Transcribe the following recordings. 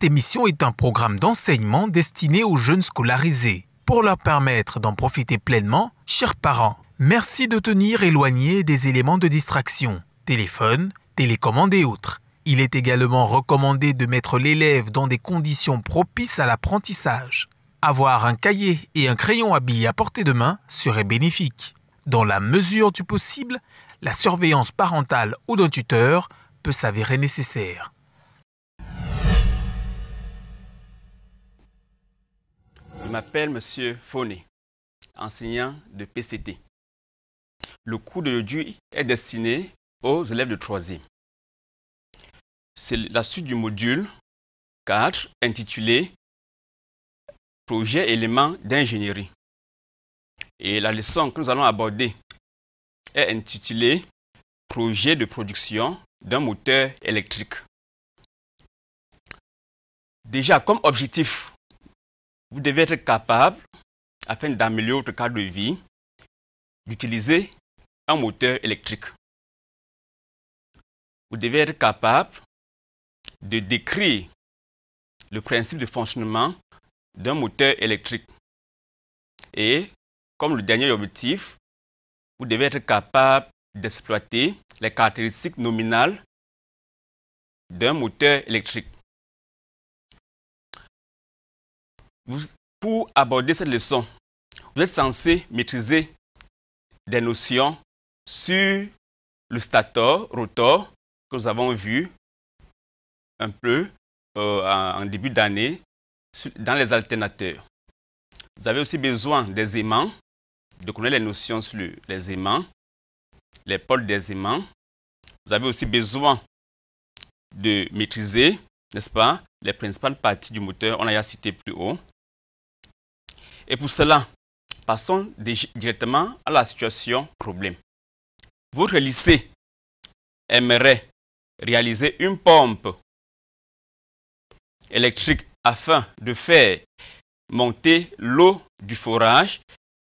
Cette émission est un programme d'enseignement destiné aux jeunes scolarisés pour leur permettre d'en profiter pleinement, chers parents. Merci de tenir éloigné des éléments de distraction, téléphone, télécommande et autres. Il est également recommandé de mettre l'élève dans des conditions propices à l'apprentissage. Avoir un cahier et un crayon à billes à portée de main serait bénéfique. Dans la mesure du possible, la surveillance parentale ou d'un tuteur peut s'avérer nécessaire. Je m'appelle M. Foné, enseignant de PCT. Le cours d'aujourd'hui est destiné aux élèves de 3e. C'est la suite du module 4 intitulé Projet éléments d'ingénierie. Et la leçon que nous allons aborder est intitulée Projet de production d'un moteur électrique. Déjà, comme objectif vous devez être capable, afin d'améliorer votre cadre de vie, d'utiliser un moteur électrique. Vous devez être capable de décrire le principe de fonctionnement d'un moteur électrique. Et comme le dernier objectif, vous devez être capable d'exploiter les caractéristiques nominales d'un moteur électrique. pour aborder cette leçon, vous êtes censé maîtriser des notions sur le stator, rotor, que nous avons vu un peu euh, en début d'année dans les alternateurs. Vous avez aussi besoin des aimants, de connaître les notions sur les aimants, les pôles des aimants. Vous avez aussi besoin de maîtriser, n'est-ce pas, les principales parties du moteur, on a cité plus haut. Et pour cela, passons directement à la situation problème. Votre lycée aimerait réaliser une pompe électrique afin de faire monter l'eau du forage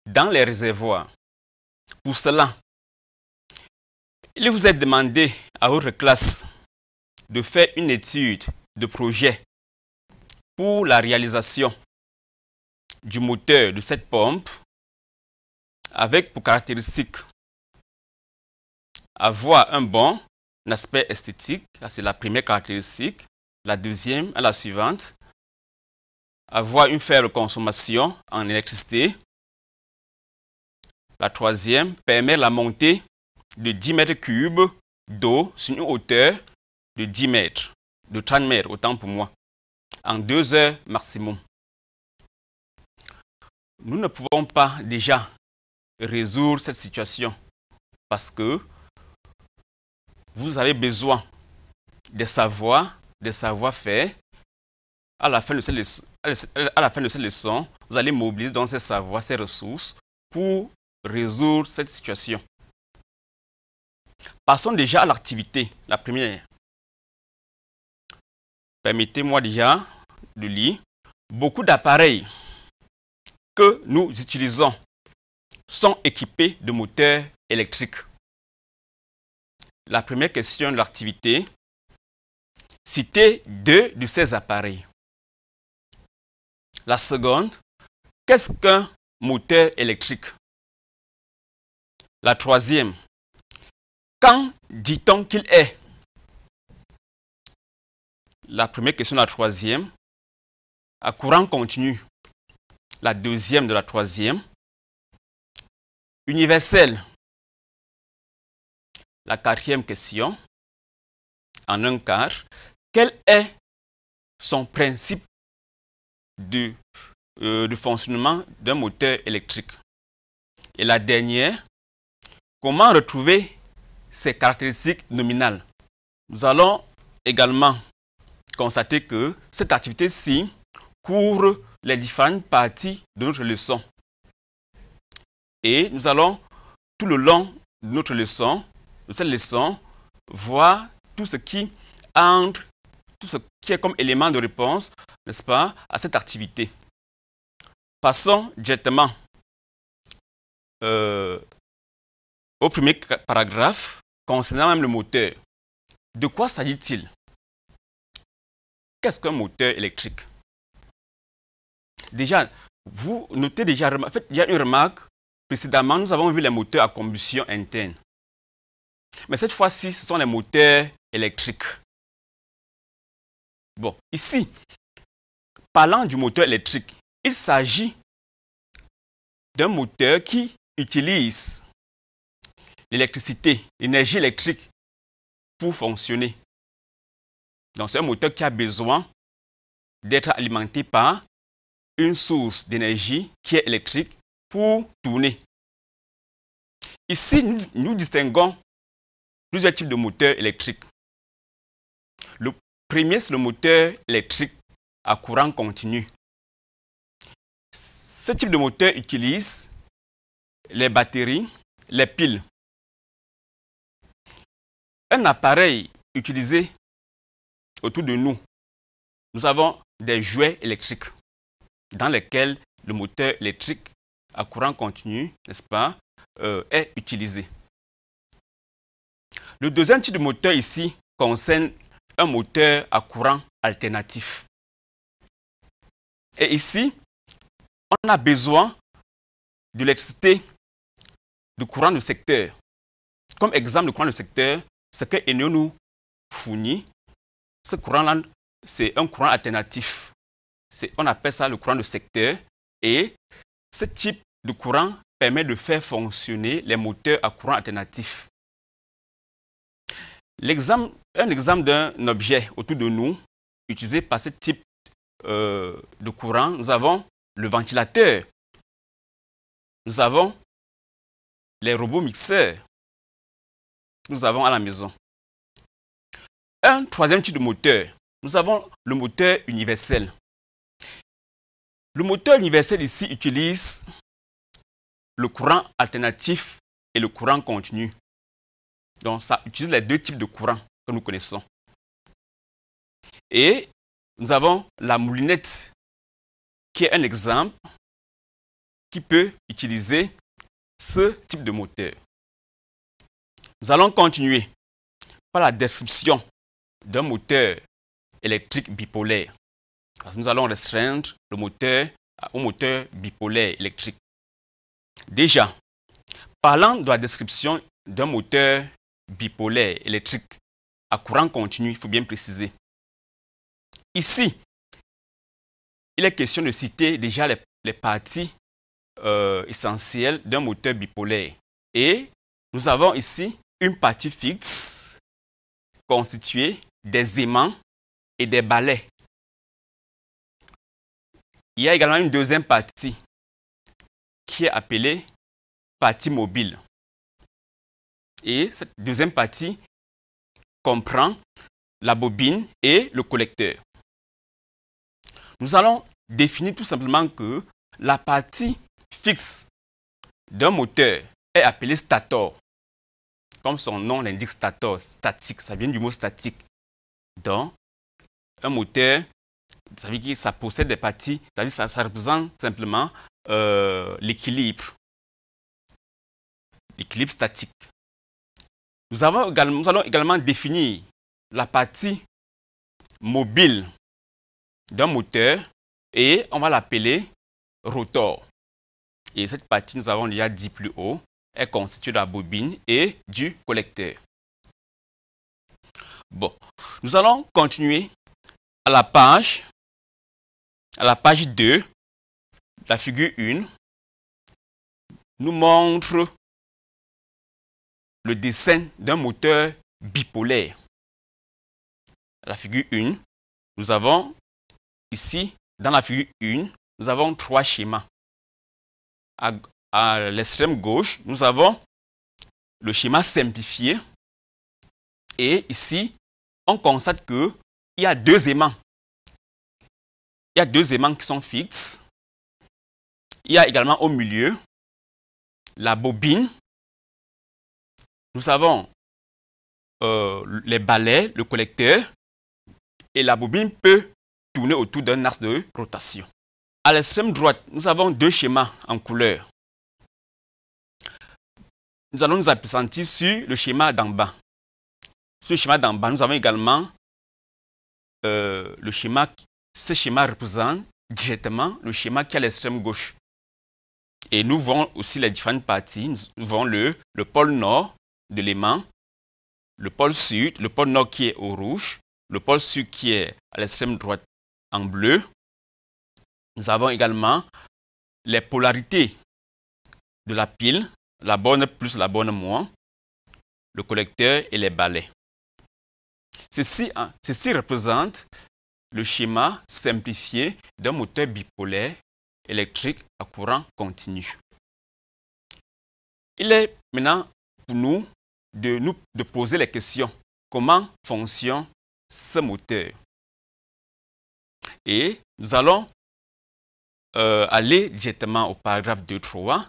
dans les réservoirs. Pour cela, il vous est demandé à votre classe de faire une étude de projet pour la réalisation du moteur de cette pompe avec pour caractéristique avoir un bon aspect esthétique, c'est la première caractéristique, la deuxième est la suivante, avoir une faible consommation en électricité, la troisième permet la montée de 10 mètres cubes d'eau sur une hauteur de 10 mètres, de 30 mètres autant pour moi, en deux heures maximum nous ne pouvons pas déjà résoudre cette situation parce que vous avez besoin de savoir, de savoir-faire. À la fin de cette à la fin de cette leçon vous allez mobiliser dans ces savoirs, ces ressources pour résoudre cette situation. Passons déjà à l'activité, la première. Permettez-moi déjà de lire. Beaucoup d'appareils nous utilisons sont équipés de moteurs électriques La première question de l'activité, citer deux de ces appareils. La seconde, qu'est-ce qu'un moteur électrique La troisième, quand dit-on qu'il est La première question, la troisième, à courant continu la deuxième de la troisième. Universelle, la quatrième question, en un quart, quel est son principe euh, de, fonctionnement d'un moteur électrique Et la dernière, comment retrouver ses caractéristiques nominales Nous allons également constater que cette activité-ci couvre les différentes parties de notre leçon. Et nous allons, tout le long de notre leçon, de cette leçon, voir tout ce qui entre, tout ce qui est comme élément de réponse, n'est-ce pas, à cette activité. Passons directement euh, au premier paragraphe concernant même le moteur. De quoi s'agit-il Qu'est-ce qu'un moteur électrique Déjà, vous notez déjà, en une remarque. Précédemment, nous avons vu les moteurs à combustion interne. Mais cette fois-ci, ce sont les moteurs électriques. Bon, ici, parlant du moteur électrique, il s'agit d'un moteur qui utilise l'électricité, l'énergie électrique pour fonctionner. Donc c'est un moteur qui a besoin d'être alimenté par une source d'énergie qui est électrique pour tourner. Ici, nous, nous distinguons plusieurs types de moteurs électriques. Le premier, c'est le moteur électrique à courant continu. Ce type de moteur utilise les batteries, les piles. Un appareil utilisé autour de nous, nous avons des jouets électriques dans lesquels le moteur électrique à courant continu, n'est-ce pas, euh, est utilisé. Le deuxième type de moteur ici concerne un moteur à courant alternatif. Et ici, on a besoin de l'électricité du courant de secteur. Comme exemple de courant de secteur, ce que Eneo nous fournit, ce courant-là, c'est un courant alternatif on appelle ça le courant de secteur. Et ce type de courant permet de faire fonctionner les moteurs à courant alternatif. un exemple d'un objet autour de nous utilisé par ce type euh, de courant, nous avons le ventilateur, nous avons les robots mixeurs, nous avons à la maison. Un troisième type de moteur, nous avons le moteur universel. Le moteur universel ici utilise le courant alternatif et le courant continu. Donc ça utilise les deux types de courants que nous connaissons. Et nous avons la moulinette qui est un exemple qui peut utiliser ce type de moteur. Nous allons continuer par la description d'un moteur électrique bipolaire nous allons restreindre le moteur au moteur bipolaire électrique. Déjà, parlant de la description d'un moteur bipolaire électrique à courant continu, il faut bien préciser. Ici, il est question de citer déjà les, parties euh, essentielles d'un moteur bipolaire. Et nous avons ici une partie fixe constituée des aimants et des balais il y a également une deuxième partie qui est appelée partie mobile. Et cette deuxième partie comprend la bobine et le collecteur. Nous allons définir tout simplement que la partie fixe d'un moteur est appelée stator. Comme son nom l'indique stator, statique, ça vient du mot statique. Donc, un moteur ça que ça possède des parties, ça veut ça, représente simplement euh, l'équilibre, l'équilibre statique. Nous, nous allons également définir la partie mobile d'un moteur et on va l'appeler rotor. Et cette partie, nous avons déjà dit plus haut, elle constitue la bobine et du collecteur. Bon, nous allons continuer à la page à la page 2, la figure 1 nous montre le dessin d'un moteur bipolaire. La figure 1, nous avons ici, dans la figure 1, nous avons trois schémas. À, à l'extrême gauche, nous avons le schéma simplifié. Et ici, on constate qu'il y a deux aimants deux aimants qui sont fixes. Il y a également au milieu la bobine. Nous avons euh, les balais, le collecteur. Et la bobine peut tourner autour d'un axe de rotation. À l'extrême droite, nous avons deux schémas en couleur. Nous allons nous appesantir sur le schéma d'en bas. Sur le schéma d'en bas, nous avons également euh, le schéma ce schéma représente directement le schéma qui est à l'extrême gauche. Et nous voyons aussi les différentes parties. Nous voyons le, le pôle nord de l'aimant, le pôle sud, le pôle nord qui est au rouge, le pôle sud qui est à l'extrême droite en bleu. Nous avons également les polarités de la pile, la bonne plus la bonne moins, le collecteur et les balais. Ceci, ceci représente le schéma simplifié d'un moteur bipolaire électrique à courant continu. Il est maintenant pour nous de, nous poser la question comment fonctionne ce moteur Et nous allons euh, aller directement au paragraphe 2.3,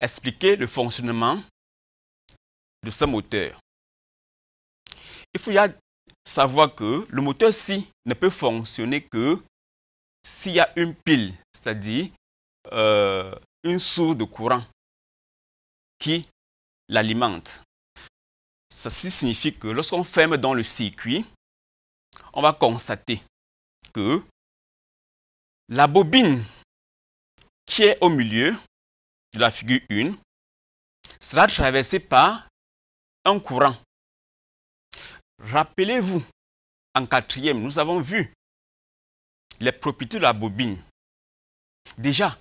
expliquer le fonctionnement de ce moteur. Il faut, y savoir que le moteur ci ne peut fonctionner que s'il y a une pile, c'est-à-dire euh, une source de courant qui l'alimente. Ceci signifie que lorsqu'on ferme dans le circuit, on va constater que la bobine qui est au milieu de la figure 1 sera traversée par un courant Rappelez-vous, en quatrième, nous avons vu les propriétés de la bobine. Déjà,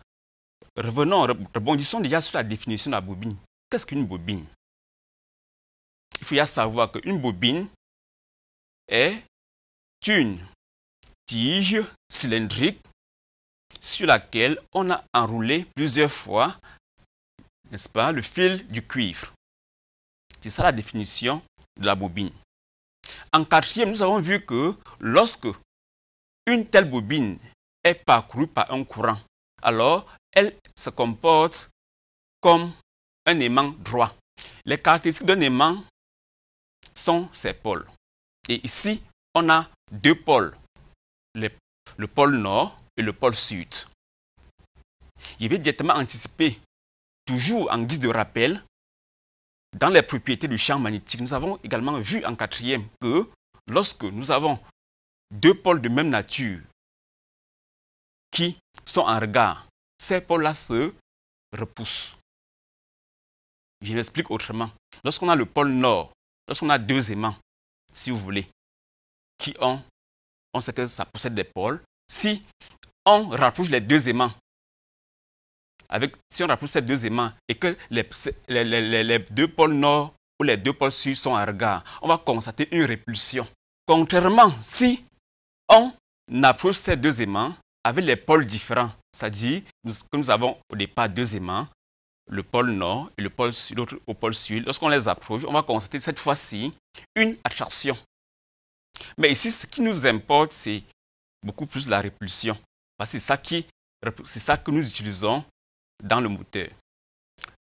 revenons, rebondissons déjà sur la définition de la bobine. Qu'est-ce qu'une bobine Il faut y savoir qu'une bobine est une tige cylindrique sur laquelle on a enroulé plusieurs fois, n'est-ce pas, le fil du cuivre. C'est ça la définition de la bobine. En quatrième, nous avons vu que lorsque une telle bobine est parcourue par un courant, alors elle se comporte comme un aimant droit. Les caractéristiques d'un aimant sont ses pôles. Et ici, on a deux pôles, le, pôle nord et le pôle sud. Je vais directement anticiper, toujours en guise de rappel, dans les propriétés du champ magnétique, nous avons également vu en quatrième que lorsque nous avons deux pôles de même nature qui sont en regard, ces pôles-là se repoussent. Je l'explique autrement. Lorsqu'on a le pôle nord, lorsqu'on a deux aimants, si vous voulez, qui ont, on sait que ça possède des pôles, si on rapproche les deux aimants si on rapproche ces deux aimants et que les, deux pôles nord ou les deux pôles sud sont à regard, on va constater une répulsion. Contrairement, si on approche ces deux aimants avec les pôles différents, c'est-à-dire que nous avons au départ deux aimants, le pôle nord et le pôle sud, l'autre au pôle sud, lorsqu'on les approche, on va constater cette fois-ci une attraction. Mais ici, ce qui nous importe, c'est beaucoup plus la répulsion. Parce que c'est ça que nous utilisons dans le moteur.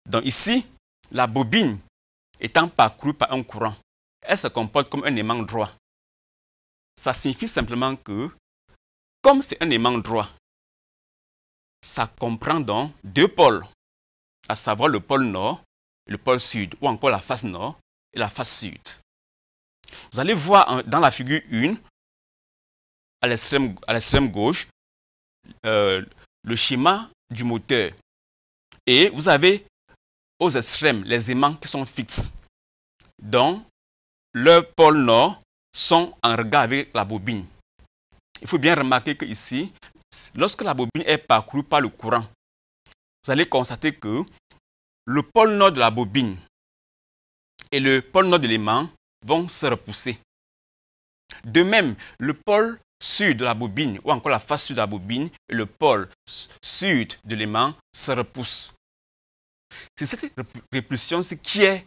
Donc ici, la bobine étant parcourue par un courant, elle se comporte comme un aimant droit. Ça signifie simplement que, comme c'est un aimant droit, ça comprend donc deux pôles, à savoir le pôle nord et le pôle sud, ou encore la face nord et la face sud. Vous allez voir dans la figure 1, à l'extrême gauche, euh, le schéma du moteur et vous avez aux extrêmes les aimants qui sont fixes. dont le pôle nord sont en regard avec la bobine. Il faut bien remarquer que lorsque la bobine est parcourue par le courant, vous allez constater que le pôle nord de la bobine et le pôle nord de l'aimant vont se repousser. De même, le pôle sud de la bobine, ou encore la face sud de la bobine, et le pôle sud de l'aimant se repoussent. C'est cette répulsion qui est,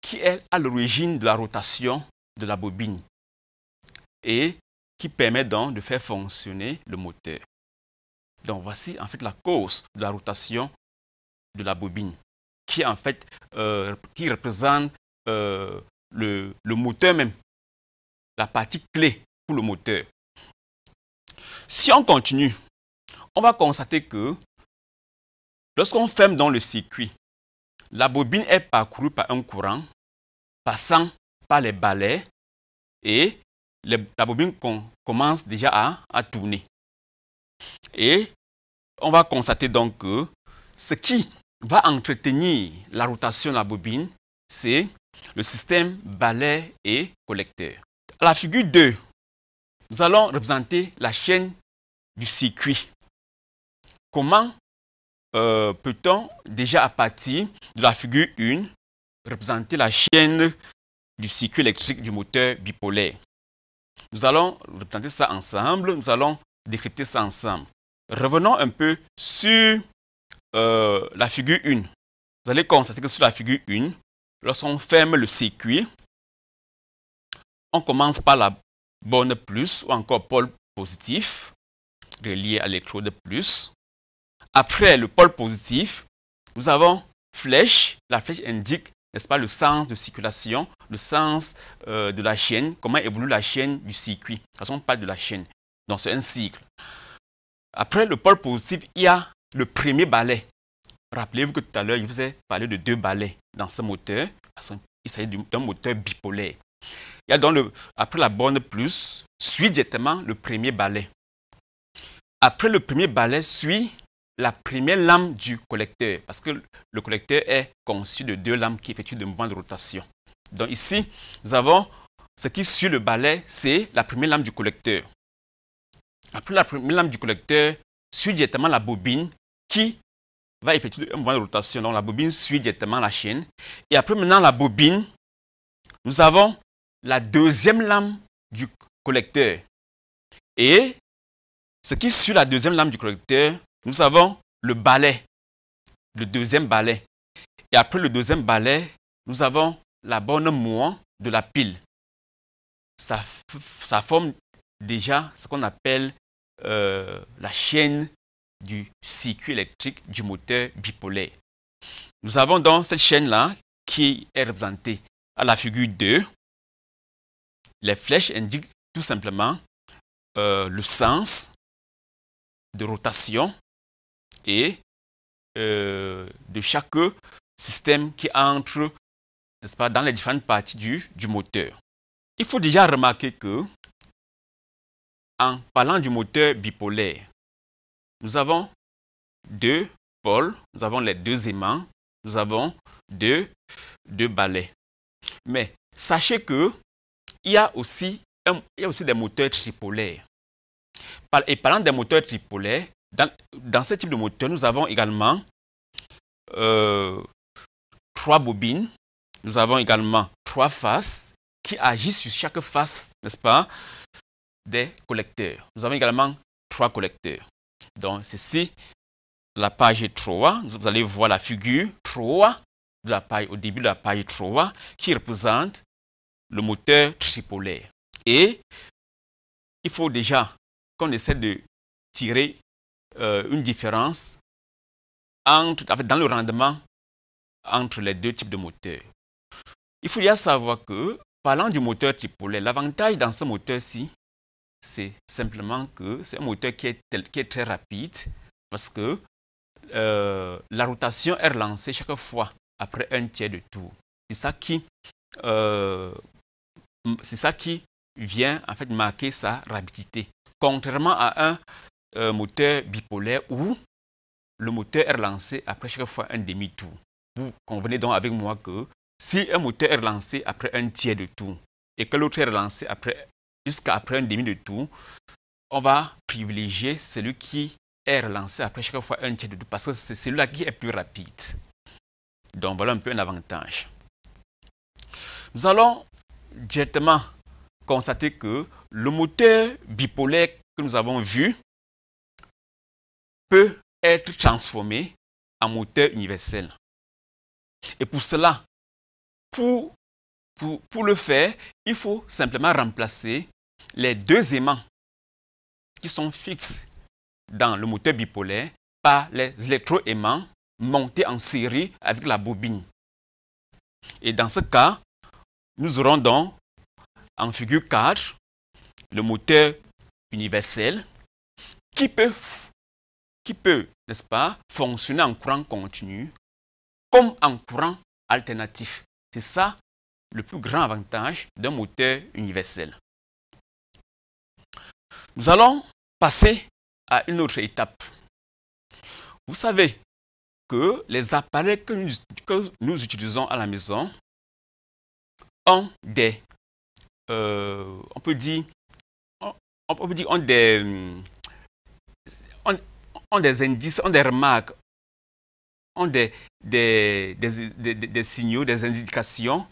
qui est à l'origine de la rotation de la bobine et qui permet donc de faire fonctionner le moteur. Donc voici en fait la cause de la rotation de la bobine qui en fait euh, qui représente euh, le moteur même, la partie clé pour le moteur. Si on continue, on va constater que Lorsqu'on ferme dans le circuit, la bobine est parcourue par un courant passant par les balais et la bobine commence déjà à, tourner. Et on va constater donc que ce qui va entretenir la rotation de la bobine, c'est le système balais et collecteur. À la figure 2, nous allons représenter la chaîne du circuit. Comment euh, peut-on déjà à partir de la figure 1 représenter la chaîne du circuit électrique du moteur bipolaire Nous allons représenter ça ensemble, nous allons décrypter ça ensemble. Revenons un peu sur euh, la figure 1. Vous allez constater que sur la figure 1, lorsqu'on ferme le circuit, on commence par la borne plus ou encore pôle positif relié à l'électrode plus. Après le pôle positif, nous avons flèche. La flèche indique, n'est-ce pas, le sens de circulation, le sens euh, de la chaîne, comment évolue la chaîne du circuit. De toute façon, on parle de la chaîne. Donc, c'est un cycle. Après le pôle positif, il y a le premier balai. Rappelez-vous que tout à l'heure, je vous ai parlé de deux balais dans ce moteur. Il s'agit d'un moteur bipolaire. Il y a donc, après la borne plus, suit directement le premier balai. Après le premier balai, suit la première lame du collecteur, parce que le collecteur est conçu de deux lames qui effectuent des mouvements de rotation. Donc ici, nous avons ce qui suit le balai, c'est la première lame du collecteur. Après la première lame du collecteur, suit directement la bobine qui va effectuer un mouvement de rotation. Donc la bobine suit directement la chaîne. Et après maintenant la bobine, nous avons la deuxième lame du collecteur. Et ce qui suit la deuxième lame du collecteur, nous avons le balai, le deuxième balai. Et après le deuxième balai, nous avons la bonne moins de la pile. Ça, forme déjà ce qu'on appelle euh, la chaîne du circuit électrique du moteur bipolaire. Nous avons donc cette chaîne-là qui est représentée à la figure 2. Les flèches indiquent tout simplement euh, le sens de rotation et euh, de chaque système qui entre n'est-ce pas, dans les différentes parties du, du moteur. Il faut déjà remarquer que, en parlant du moteur bipolaire, nous avons deux pôles, nous avons les deux aimants, nous avons deux, deux balais. Mais sachez que il y a aussi, il y a aussi des moteurs tripolaires. Et parlant des moteurs tripolaires, dans, ce type de moteur, nous avons également euh, trois bobines. Nous avons également trois faces qui agissent sur chaque face, n'est-ce pas, des collecteurs. Nous avons également trois collecteurs. Donc, ceci, la page 3. Vous allez voir la figure 3 de la page, au début de la page 3 qui représente le moteur tripolaire. Et il faut déjà qu'on essaie de tirer euh, une différence entre, dans le rendement entre les deux types de moteurs. Il faut bien savoir que, parlant du moteur tripolet, l'avantage dans ce moteur-ci, c'est simplement que c'est un moteur qui est, très rapide parce que euh, la rotation est relancée chaque fois après un tiers de tour. C'est ça qui, euh, c'est ça qui vient en fait marquer sa rapidité. Contrairement à un moteur bipolaire où le moteur est relancé après chaque fois un demi-tour. Vous convenez donc avec moi que si un moteur est relancé après un tiers de tour et que l'autre est relancé après, jusqu'à après un demi de tour, on va privilégier celui qui est relancé après chaque fois un tiers de tour parce que c'est celui-là qui est plus rapide. Donc voilà un peu un avantage. Nous allons directement constater que le moteur bipolaire que nous avons vu peut être transformé en moteur universel. Et pour cela, pour, pour, pour le faire, il faut simplement remplacer les deux aimants qui sont fixes dans le moteur bipolaire par les électroaimants montés en série avec la bobine. Et dans ce cas, nous aurons donc en figure 4 le moteur universel qui peut peut, n'est-ce pas, fonctionner en courant continu comme en courant alternatif. C'est ça le plus grand avantage d'un moteur universel. Nous allons passer à une autre étape. Vous savez que les appareils que nous, utilisons à la maison ont des, euh, on peut dire, on, peut dire, ont des, ont des indices, ont des remarques, ont des, signaux, des indications,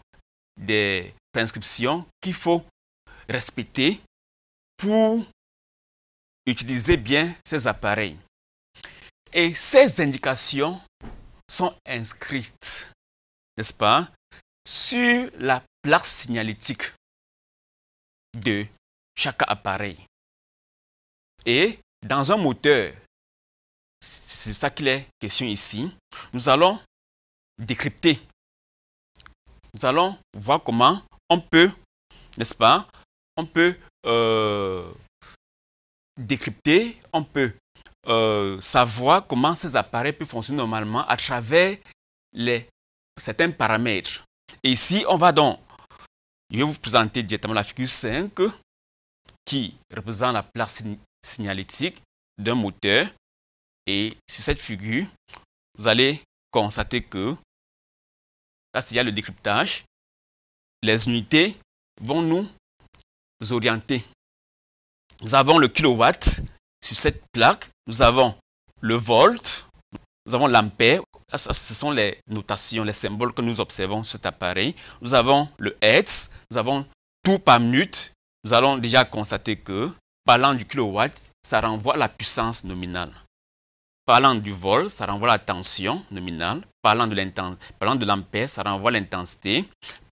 des prescriptions qu'il faut respecter pour utiliser bien ces appareils. Et ces indications sont inscrites, n'est-ce pas, sur la plaque signalétique de chaque appareil. Et dans un moteur, c'est ça qu'il est question ici. Nous allons décrypter. Nous allons voir comment on peut, n'est-ce pas, on peut euh, décrypter, on peut euh, savoir comment ces appareils peuvent fonctionner normalement à travers certains paramètres. Et ici, on va donc, je vais vous présenter directement la figure 5 qui représente la place signalétique d'un moteur et sur cette figure, vous allez constater que, là, s'il y a le décryptage, les unités vont nous orienter. Nous avons le kilowatt sur cette plaque, nous avons le volt, nous avons l'ampère, ce sont les notations, les symboles que nous observons sur cet appareil. Nous avons le hertz, nous avons tout par minute. Nous allons déjà constater que, parlant du kilowatt, ça renvoie la puissance nominale. Parlant du vol, ça renvoie la tension nominale. Parlant de l'ampère, ça renvoie l'intensité.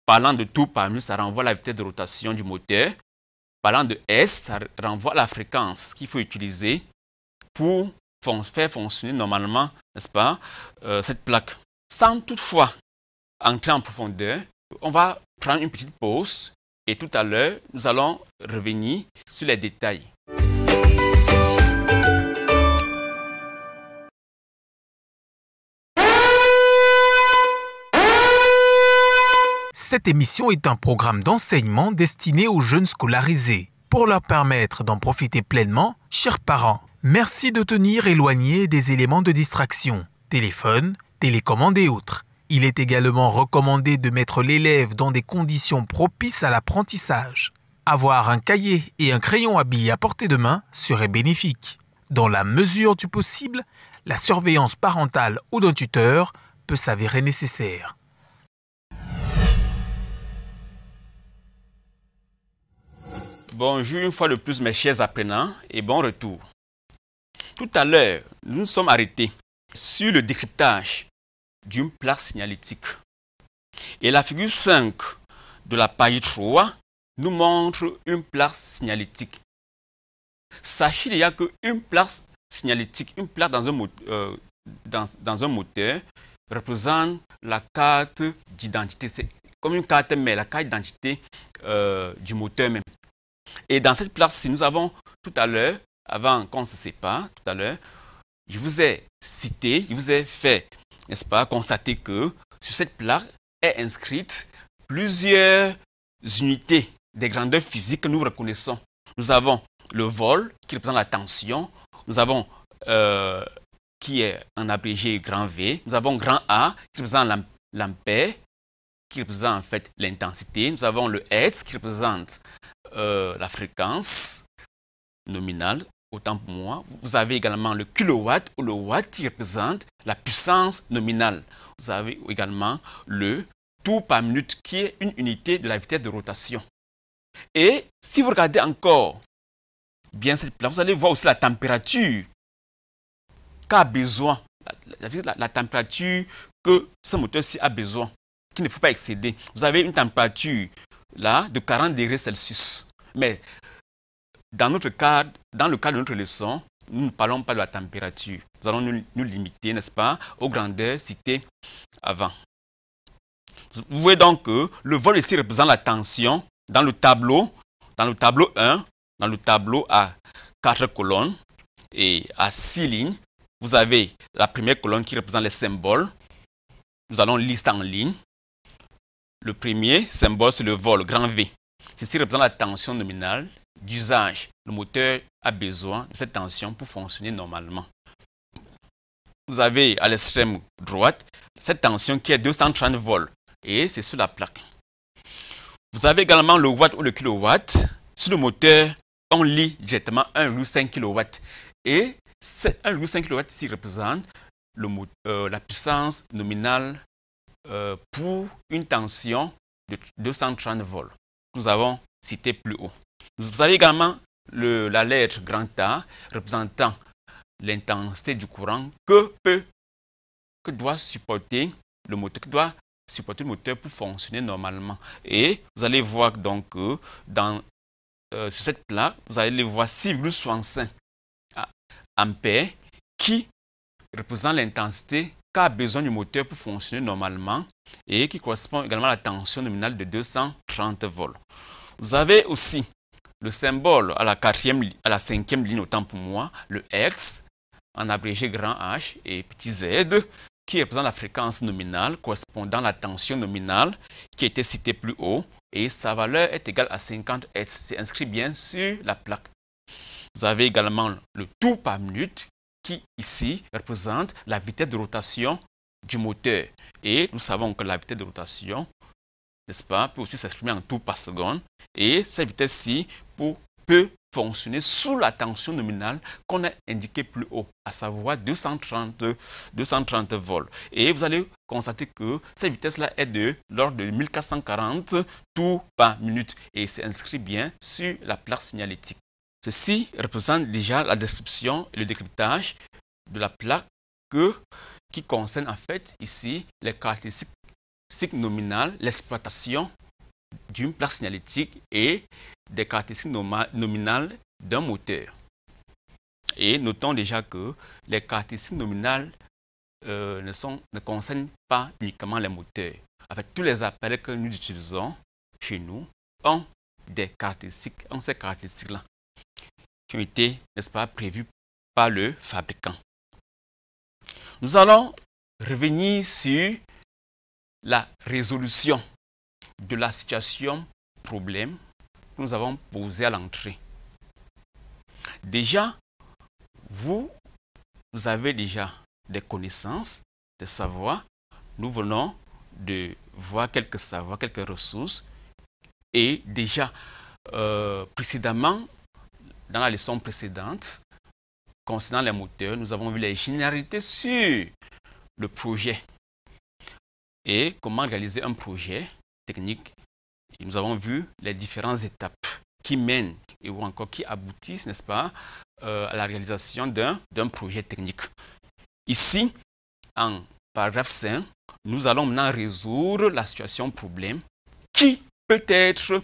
Parlant de tout parmi, ça renvoie la vitesse de rotation du moteur. Parlant de S, ça renvoie la fréquence qu'il faut utiliser pour faire fonctionner normalement, n'est-ce pas, euh, cette plaque. Sans toutefois entrer en profondeur, on va prendre une petite pause et tout à l'heure, nous allons revenir sur les détails. Cette émission est un programme d'enseignement destiné aux jeunes scolarisés pour leur permettre d'en profiter pleinement, chers parents. Merci de tenir éloigné des éléments de distraction, téléphone, télécommande et autres. Il est également recommandé de mettre l'élève dans des conditions propices à l'apprentissage. Avoir un cahier et un crayon à billes à portée de main serait bénéfique. Dans la mesure du possible, la surveillance parentale ou d'un tuteur peut s'avérer nécessaire. Bonjour une fois de plus mes chers apprenants et bon retour. Tout à l'heure, nous nous sommes arrêtés sur le décryptage d'une place signalétique. Et la figure 5 de la page 3 nous montre une place signalétique. Sachez déjà qu'une place signalétique, une place euh, dans un, moteur, représente la carte d'identité. C'est comme une carte mais la carte d'identité euh, du moteur même. Et dans cette place-ci, nous avons tout à l'heure, avant qu'on ne se sépare, tout à l'heure, je vous ai cité, je vous ai fait, n'est-ce pas, constater que sur cette plaque est inscrite plusieurs unités des grandeurs physiques que nous reconnaissons. Nous avons le vol, qui représente la tension. Nous avons, euh, qui est en abrégé grand V. Nous avons grand A, qui représente l'ampère, qui représente en fait l'intensité. Nous avons le H qui représente euh, la fréquence nominale, autant pour moi. Vous avez également le kilowatt ou le watt qui représente la puissance nominale. Vous avez également le tour par minute qui est une unité de la vitesse de rotation. Et si vous regardez encore bien cette vous allez voir aussi la température qu'a besoin, la, la, température que ce moteur-ci a besoin, qu'il ne faut pas excéder. Vous avez une température là de 40 degrés Celsius. Mais dans notre dans le cadre de notre leçon, nous ne parlons pas de la température. Nous allons nous, nous limiter, n'est-ce pas, aux grandeurs citées avant. Vous voyez donc que le vol ici représente la tension dans le tableau, dans le tableau 1, dans le tableau à 4 colonnes et à 6 lignes. Vous avez la première colonne qui représente les symboles. Nous allons lister en ligne. Le premier symbole, c'est le vol, grand V. Ceci représente la tension nominale d'usage. Le moteur a besoin de cette tension pour fonctionner normalement. Vous avez à l'extrême droite cette tension qui est 230 volts et c'est sur la plaque. Vous avez également le watt ou le kilowatt. Sur le moteur, on lit directement 1,5 kW. Et 1,5 kW ici représente euh, la puissance nominale euh, pour une tension de 230 volts. Nous avons cité plus haut. Vous avez également le, la lettre grand A représentant l'intensité du courant que peut, que doit supporter le moteur, que doit supporter le moteur pour fonctionner normalement. Et vous allez voir donc euh, sur cette plaque, vous allez les voir 6,65 ampères qui représentent l'intensité qui a besoin du moteur pour fonctionner normalement et qui correspond également à la tension nominale de 230 volts. Vous avez aussi le symbole à la, à la cinquième ligne, autant pour moi, le Hertz, en abrégé grand H et petit Z, qui représente la fréquence nominale correspondant à la tension nominale qui était citée plus haut et sa valeur est égale à 50 Hz. C'est inscrit bien sur la plaque. Vous avez également le tout par minute qui ici représente la vitesse de rotation du moteur. Et nous savons que la vitesse de rotation, n'est-ce pas, peut aussi s'exprimer en tours par seconde. Et cette vitesse-ci peut fonctionner sous la tension nominale qu'on a indiquée plus haut, à savoir 230, 230 volts. Et vous allez constater que cette vitesse-là est de l'ordre de 1440 tours par minute et c'est inscrit bien sur la plaque signalétique. Ceci représente déjà la description et le décryptage de la plaque qui concerne en fait ici les caractéristiques nominales, l'exploitation d'une plaque signalétique et des caractéristiques nominales d'un moteur. Et notons déjà que les caractéristiques nominales euh, ne, concernent pas uniquement les moteurs. Avec tous les appareils que nous utilisons chez nous ont des caractéristiques, ont ces caractéristiques-là n'est-ce pas, prévu par le fabricant. Nous allons revenir sur la résolution de la situation problème que nous avons posée à l'entrée. Déjà, vous, vous avez déjà des connaissances, des savoirs. Nous venons de voir quelques savoirs, quelques ressources. Et déjà, euh, précédemment, dans la leçon précédente, concernant les moteurs, nous avons vu les généralités sur le projet et comment réaliser un projet technique. nous avons vu les différentes étapes qui mènent et ou encore qui aboutissent, n'est-ce pas, euh, à la réalisation d'un projet technique. Ici, en paragraphe 5, nous allons maintenant résoudre la situation problème qui peut être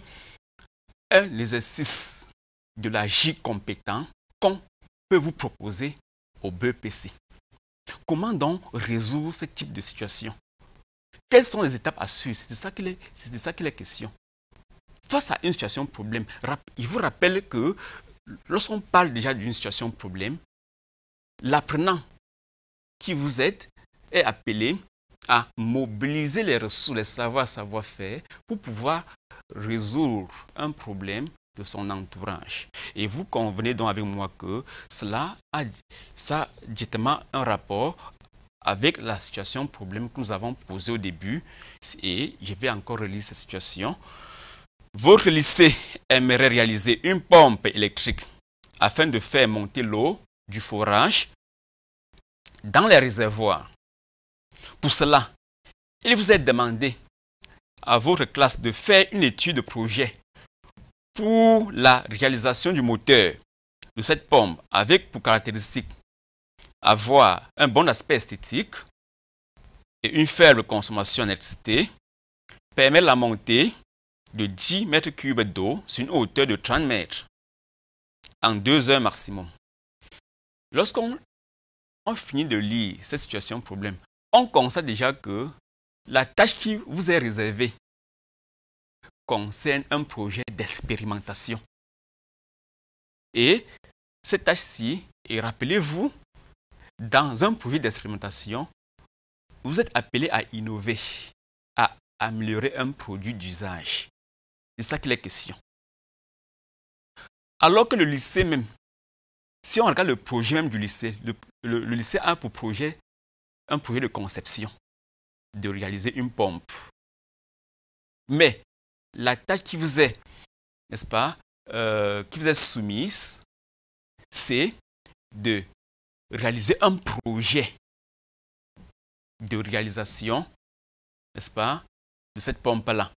un exercice de l'agir compétent qu'on peut vous proposer au BEPC. Comment donc résoudre ce type de situation Quelles sont les étapes à suivre C'est de ça que est, c'est de ça est question. Face à une situation problème, il vous rappelle que lorsqu'on parle déjà d'une situation problème, l'apprenant qui vous êtes est appelé à mobiliser les ressources, les savoirs, savoir-faire pour pouvoir résoudre un problème de son entourage. Et vous convenez donc avec moi que cela a, ça a directement un rapport avec la situation problème que nous avons posé au début. Et je vais encore relire cette situation. Votre lycée aimerait réaliser une pompe électrique afin de faire monter l'eau du forage dans les réservoirs. Pour cela, il vous est demandé à votre classe de faire une étude de projet pour la réalisation du moteur de cette pompe avec pour caractéristique avoir un bon aspect esthétique et une faible consommation d'électricité permet la montée de 10 mètres cubes d'eau sur une hauteur de 30 mètres en deux heures maximum. Lorsqu'on finit de lire cette situation problème, on constate déjà que la tâche qui vous est réservée concerne un projet d'expérimentation. Et cette tâche-ci, et rappelez-vous, dans un projet d'expérimentation, vous êtes appelé à innover, à améliorer un produit d'usage. C'est ça qui est question. Alors que le lycée même, si on regarde le projet même du lycée, le, le lycée a pour projet un projet de conception, de réaliser une pompe. Mais la tâche qui vous est, n'est-ce pas, euh, qui vous est soumise, c'est de réaliser un projet de réalisation, n'est-ce pas, de cette pompe-là.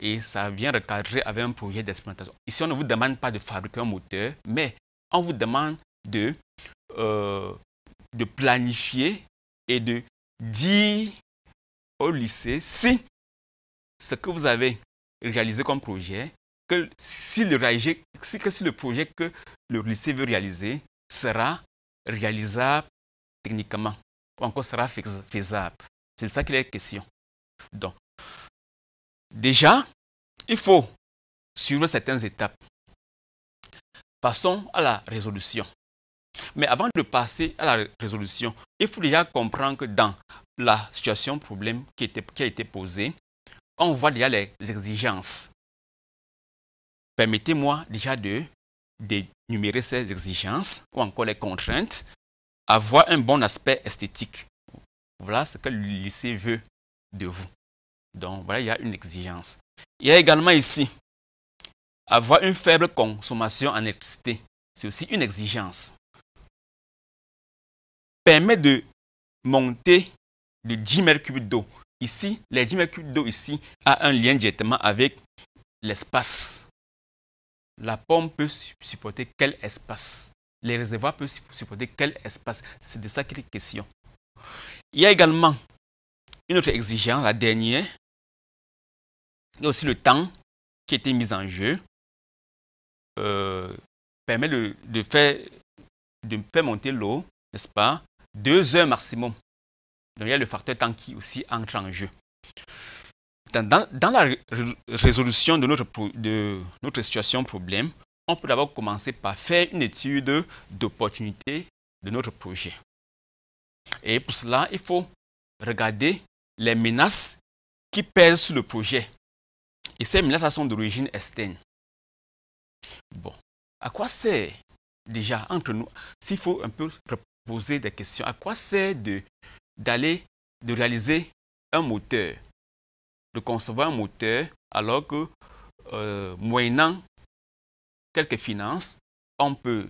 Et ça vient recadrer avec un projet d'expérimentation. Ici, on ne vous demande pas de fabriquer un moteur, mais on vous demande de, euh, de planifier et de dire au lycée si ce que vous avez réalisé comme projet, que si le, que si le projet que le lycée veut réaliser sera réalisable techniquement, ou encore sera faisable. C'est ça qu'il est question. Donc, déjà, il faut suivre certaines étapes. Passons à la résolution. Mais avant de passer à la résolution, il faut déjà comprendre que dans la situation problème qui, qui a été posée, on voit déjà les exigences. Permettez-moi déjà de d'énumérer ces exigences ou encore les contraintes. Avoir un bon aspect esthétique. Voilà ce que le lycée veut de vous. Donc voilà, il y a une exigence. Il y a également ici, avoir une faible consommation en électricité. C'est aussi une exigence. Permet de monter de 10 m3 d'eau ici, les 10 mètres d'eau ici, a un lien directement avec l'espace. La pompe peut supporter quel espace Les réservoirs peuvent supporter quel espace C'est de ça qu'il est question. Il y a également une autre exigence, la dernière. Il y a aussi le temps qui a été mis en jeu. Euh, permet de, de, faire, de faire monter l'eau, n'est-ce pas Deux heures maximum donc il y a le facteur temps qui aussi entre en jeu. Dans, la résolution de notre, de notre situation problème, on peut d'abord commencer par faire une étude d'opportunité de notre projet. Et pour cela, il faut regarder les menaces qui pèsent sur le projet. Et ces menaces sont d'origine externe. Bon, à quoi sert déjà entre nous, s'il faut un peu poser des questions, à quoi sert de d'aller, de réaliser un moteur, de concevoir un moteur, alors que, euh, moyennant quelques finances, on peut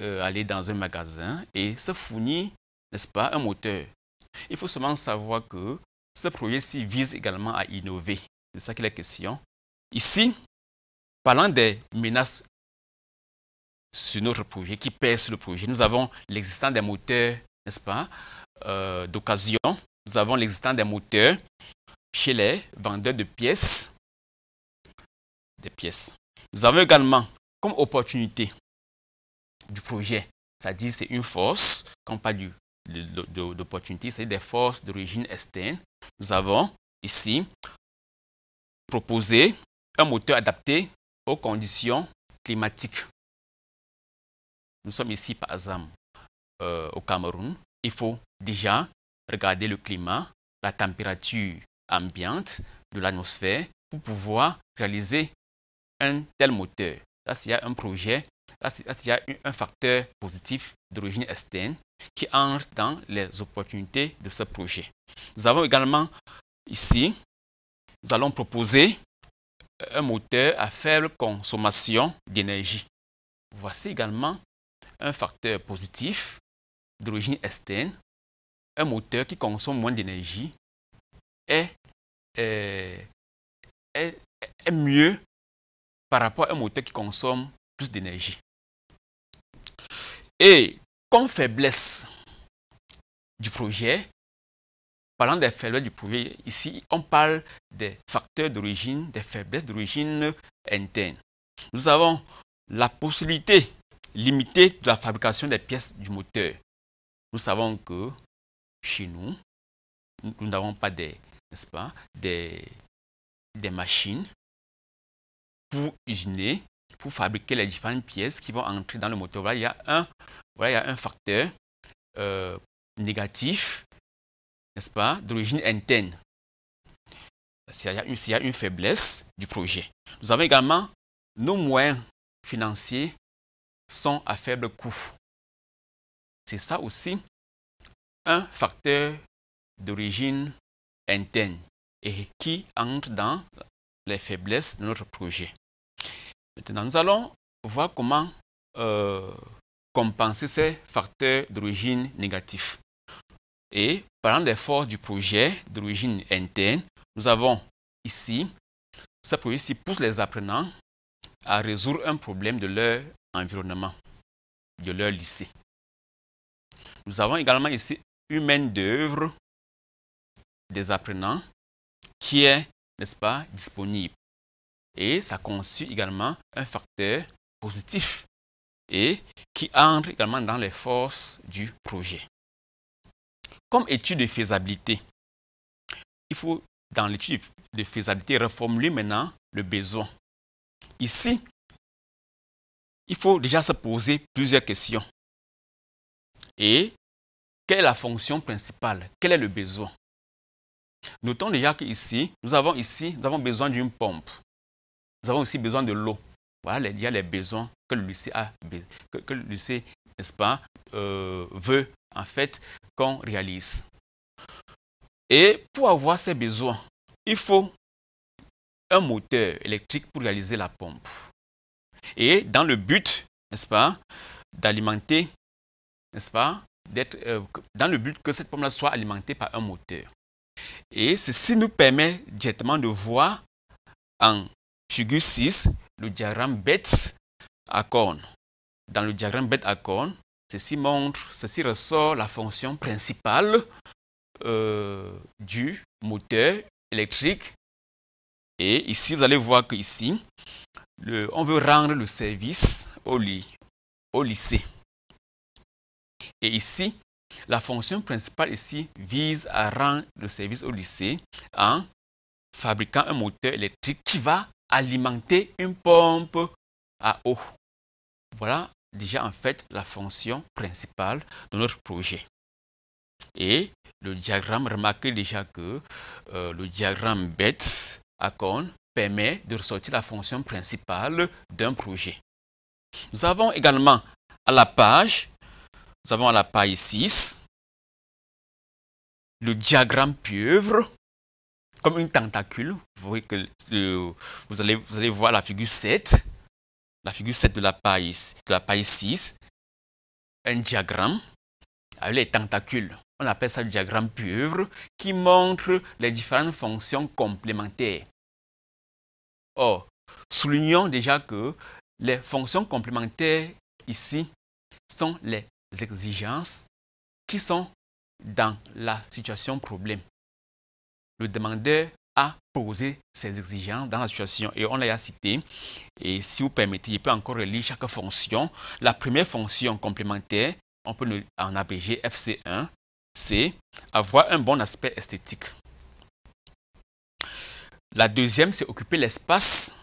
euh, aller dans un magasin et se fournir, n'est-ce pas, un moteur. Il faut seulement savoir que ce projet-ci vise également à innover. C'est ça qui est question. Ici, parlant des menaces sur notre projet, qui pèsent sur le projet, nous avons l'existence des moteurs, n'est-ce pas, euh, d'occasion. Nous avons l'existence des moteurs chez les vendeurs de pièces. Des pièces. Nous avons également comme opportunité du projet, c'est-à-dire c'est une force, quand on parle d'opportunité, c'est des forces d'origine externe. Nous avons ici proposé un moteur adapté aux conditions climatiques. Nous sommes ici, par exemple, euh, au Cameroun, il faut déjà regarder le climat, la température ambiante de l'atmosphère pour pouvoir réaliser un tel moteur. Ça, c'est un projet, y un facteur positif d'origine externe qui entre dans les opportunités de ce projet. Nous avons également ici, nous allons proposer un moteur à faible consommation d'énergie. Voici également un facteur positif d'origine externe, un moteur qui consomme moins d'énergie euh, est, mieux par rapport à un moteur qui consomme plus d'énergie. Et comme faiblesse du projet, parlant des faiblesses du projet, ici on parle des facteurs d'origine, des faiblesses d'origine interne. Nous avons la possibilité limitée de la fabrication des pièces du moteur. Nous savons que chez nous, nous n'avons pas des, machines pour usiner, pour fabriquer les différentes pièces qui vont entrer dans le moteur. il y a un, facteur euh, négatif, n'est-ce pas, d'origine interne. Il y, y, a une faiblesse du projet. Nous avons également nos moyens financiers sont à faible coût c'est ça aussi un facteur d'origine interne et qui entre dans les faiblesses de notre projet. Maintenant, nous allons voir comment euh, compenser ces facteurs d'origine négatif. Et parlant des forces du projet d'origine interne, nous avons ici, ce projet ci pousse les apprenants à résoudre un problème de leur environnement, de leur lycée. Nous avons également ici une main d'œuvre des apprenants qui est, n'est-ce pas, disponible. Et ça constitue également un facteur positif et qui entre également dans les forces du projet. Comme étude de faisabilité, il faut, dans l'étude de faisabilité, reformuler maintenant le besoin. Ici, il faut déjà se poser plusieurs questions. Et quelle est la fonction principale Quel est le besoin Notons déjà qu'ici, nous avons ici, nous avons besoin d'une pompe. Nous avons aussi besoin de l'eau. Voilà, il y a les besoins que le lycée n'est-ce pas, euh, veut en fait qu'on réalise. Et pour avoir ces besoins, il faut un moteur électrique pour réaliser la pompe. Et dans le but, n'est-ce pas, d'alimenter, n'est-ce pas, euh, dans le but que cette pomme-là soit alimentée par un moteur. Et ceci nous permet directement de voir en figure 6 le diagramme bête à corne. Dans le diagramme bête à corne, ceci montre, ceci ressort la fonction principale euh, du moteur électrique. Et ici, vous allez voir qu'ici, on veut rendre le service au lycée. Et ici, la fonction principale ici vise à rendre le service au lycée en fabriquant un moteur électrique qui va alimenter une pompe à eau. Voilà déjà en fait la fonction principale de notre projet. Et le diagramme, remarquez déjà que euh, le diagramme BETS ACON permet de ressortir la fonction principale d'un projet. Nous avons également à la page nous avons la paille 6 le diagramme pieuvre comme une tentacule. Vous, allez, voir la figure 7, la figure 7 de la paille, 6, un diagramme avec ah, les tentacules. On appelle ça le diagramme pieuvre qui montre les différentes fonctions complémentaires. Or, soulignons déjà que les fonctions complémentaires ici sont les exigences qui sont dans la situation problème. Le demandeur a posé ses exigences dans la situation et on l'a cité. Et si vous permettez, je peux encore relire chaque fonction. La première fonction complémentaire, on peut en abréger FC1, c'est avoir un bon aspect esthétique. La deuxième, c'est occuper l'espace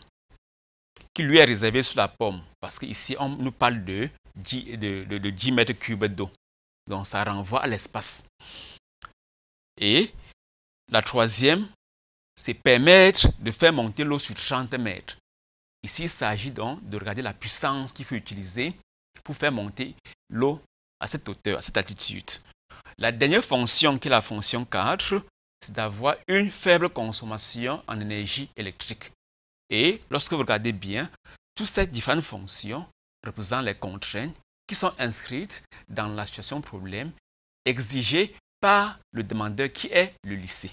qui lui est réservé sous la pomme. Parce qu'ici, on nous parle de de, de 10 mètres cubes d'eau. Donc ça renvoie à l'espace. Et la troisième, c'est permettre de faire monter l'eau sur 30 mètres. Ici, il s'agit donc de regarder la puissance qu'il faut utiliser pour faire monter l'eau à cette hauteur, à cette altitude. La dernière fonction, qui est la fonction 4, c'est d'avoir une faible consommation en énergie électrique. Et lorsque vous regardez bien, toutes ces différentes fonctions représentant les contraintes qui sont inscrites dans la situation problème exigée par le demandeur qui est le lycée.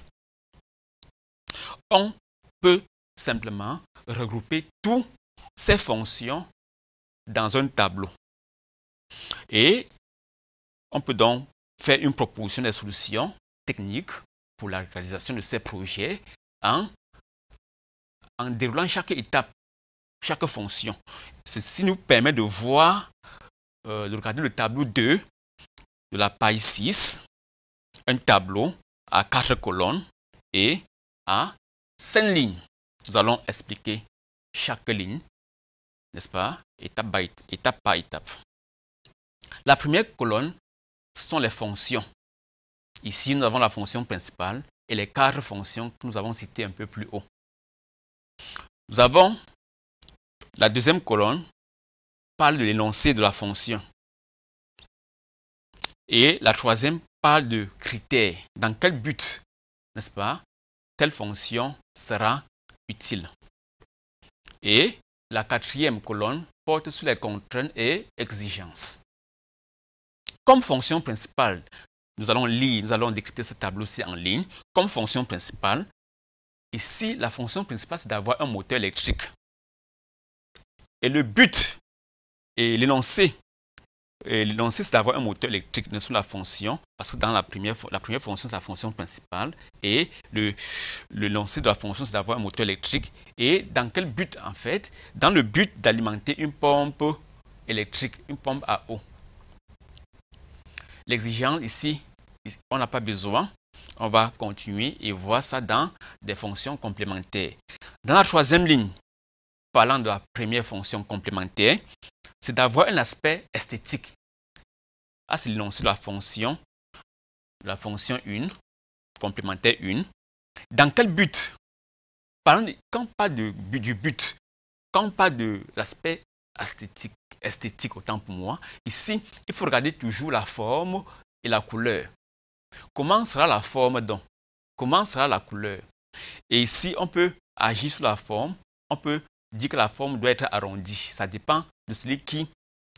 On peut simplement regrouper toutes ces fonctions dans un tableau. Et on peut donc faire une proposition de solutions techniques pour la réalisation de ces projets en déroulant chaque étape chaque fonction. Ceci nous permet de voir, euh, de regarder le tableau 2 de la paille 6, un tableau à quatre colonnes et à cinq lignes. Nous allons expliquer chaque ligne, n'est-ce pas, étape, étape par étape. La première colonne sont les fonctions. Ici, nous avons la fonction principale et les quatre fonctions que nous avons citées un peu plus haut. Nous avons la deuxième colonne parle de l'énoncé de la fonction. Et la troisième parle de critères. Dans quel but, n'est-ce pas, telle fonction sera utile. Et la quatrième colonne porte sur les contraintes et exigences. Comme fonction principale, nous allons lire, nous allons décrypter ce tableau-ci en ligne. Comme fonction principale, ici, la fonction principale, c'est d'avoir un moteur électrique. Et le but et l'énoncé, l'énoncé c'est d'avoir un moteur électrique, Ne sont la fonction, parce que dans la première, la première fonction c'est la fonction principale, et le lancer de la fonction c'est d'avoir un moteur électrique. Et dans quel but en fait Dans le but d'alimenter une pompe électrique, une pompe à eau. L'exigence ici, on n'a pas besoin. On va continuer et voir ça dans des fonctions complémentaires. Dans la troisième ligne, parlant de la première fonction complémentaire, c'est d'avoir un aspect esthétique. Ah, c'est l'énoncé de la fonction, la fonction 1, complémentaire 1. Dans quel but Quand on parle du but, quand on parle de l'aspect esthétique, esthétique autant pour moi, ici, il faut regarder toujours la forme et la couleur. Comment sera la forme donc Comment sera la couleur Et ici, on peut agir sur la forme, on peut dit que la forme doit être arrondie. Ça dépend de celui qui,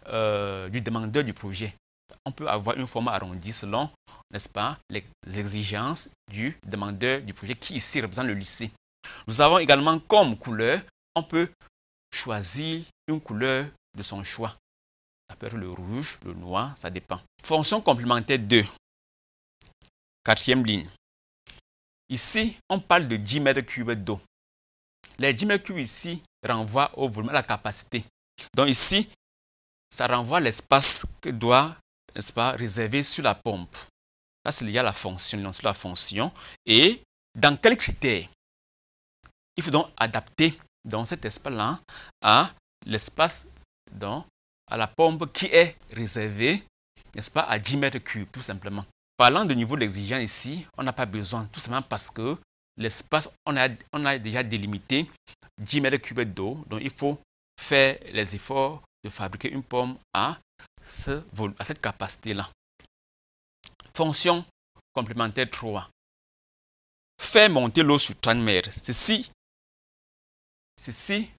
euh, du demandeur du projet. On peut avoir une forme arrondie selon, n'est-ce pas, les exigences du demandeur du projet qui ici représente le lycée. Nous avons également comme couleur, on peut choisir une couleur de son choix. Ça peut être le rouge, le noir, ça dépend. Fonction complémentaire 2, quatrième ligne. Ici, on parle de 10 mètres cubes d'eau. Les 10 m cubes ici renvoient au volume, à la capacité. Donc ici, ça renvoie l'espace que doit, n'est-ce pas, réserver sur la pompe. Ça, c'est lié à la fonction, sur la fonction. Et dans quels critères Il faut donc adapter dans cet espace-là à l'espace, à la pompe qui est réservée, n'est-ce pas, à 10 mètres cubes, tout simplement. Parlant de niveau d'exigence ici, on n'a pas besoin, tout simplement parce que l'espace, on a, on a déjà délimité 10 mètres cubes d'eau. Donc, il faut faire les efforts de fabriquer une pomme à, ce, à cette capacité-là. Fonction complémentaire 3. Faire monter l'eau sur 30 mètres. Ceci, ceci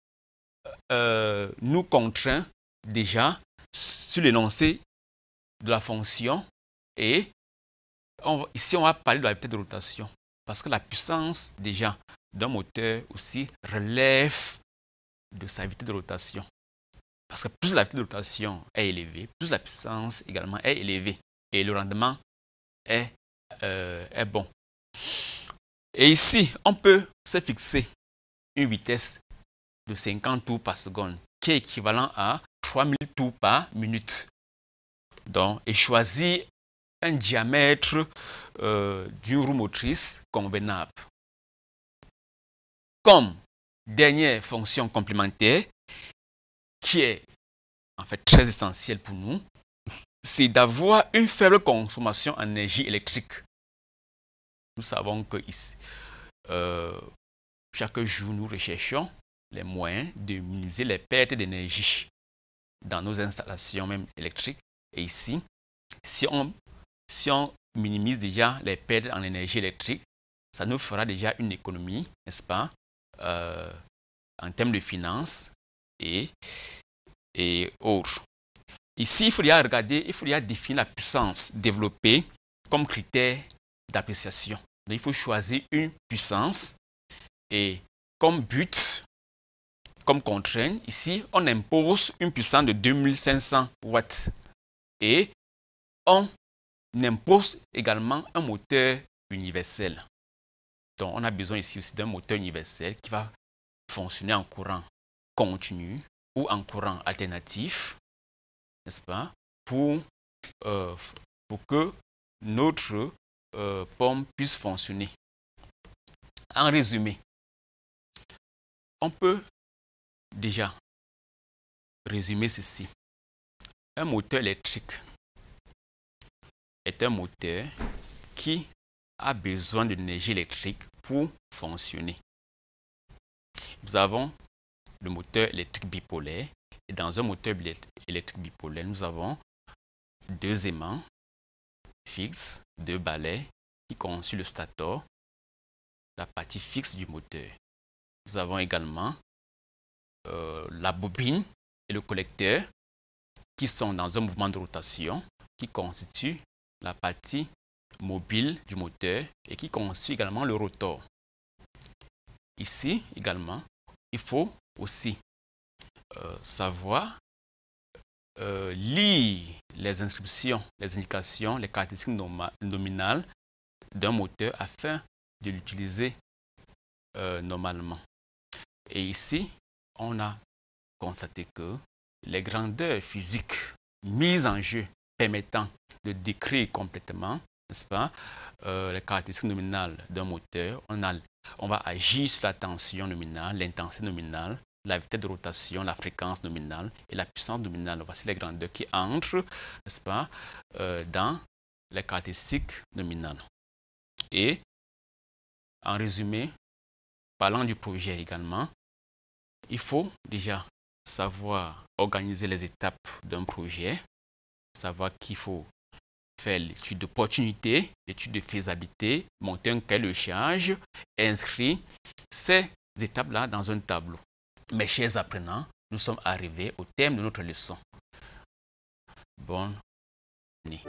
euh, nous contraint déjà sur l'énoncé de la fonction et ici on va parler de la vitesse de rotation. Parce que la puissance déjà d'un moteur aussi relève de sa vitesse de rotation. Parce que plus la vitesse de rotation est élevée, plus la puissance également est élevée. Et le rendement est, euh, bon. Et ici, on peut se fixer une vitesse de 50 tours par seconde, qui est équivalent à 3000 tours par minute. Donc, et choisir un diamètre euh, d'une roue motrice convenable. Comme dernière fonction complémentaire, qui est en fait très essentielle pour nous, c'est d'avoir une faible consommation en énergie électrique. Nous savons que ici, euh, chaque jour, nous recherchons les moyens de minimiser les pertes d'énergie dans nos installations même électriques. Et ici, si on si on minimise déjà les pertes en énergie électrique, ça nous fera déjà une économie, n'est-ce pas, euh, en termes de finances et, et autres. Ici, il faut regarder, il faut définir la puissance développée comme critère d'appréciation. il faut choisir une puissance et comme but, comme contrainte, ici, on impose une puissance de 2500 watts et on n'impose également un moteur universel. Donc, on a besoin ici aussi d'un moteur universel qui va fonctionner en courant continu ou en courant alternatif, n'est-ce pas, pour, euh, pour que notre euh, pompe puisse fonctionner. En résumé, on peut déjà résumer ceci. Un moteur électrique est un moteur qui a besoin d'énergie électrique pour fonctionner. Nous avons le moteur électrique bipolaire. Et dans un moteur électrique bipolaire, nous avons deux aimants fixes, deux balais qui constituent le stator, la partie fixe du moteur. Nous avons également euh, la bobine et le collecteur qui sont dans un mouvement de rotation qui constitue la partie mobile du moteur et qui conçoit également le rotor. Ici également, il faut aussi euh, savoir euh, lire les inscriptions, les indications, les caractéristiques nominales d'un moteur afin de l'utiliser euh, normalement. Et ici, on a constaté que les grandeurs physiques mises en jeu permettant de décrire complètement, n'est-ce pas, euh, les caractéristiques nominales d'un moteur. On, a, on va agir sur la tension nominale, l'intensité nominale, la vitesse de rotation, la fréquence nominale et la puissance nominale. Voici les grandeurs qui entrent, n'est-ce pas, euh, dans les caractéristiques nominales. Et, en résumé, parlant du projet également, il faut déjà savoir organiser les étapes d'un projet, savoir qu'il faut faire l'étude d'opportunité, l'étude de faisabilité, monter un cahier de charge, inscrire ces étapes-là dans un tableau. Mes chers apprenants, nous sommes arrivés au terme de notre leçon. Bonne nuit.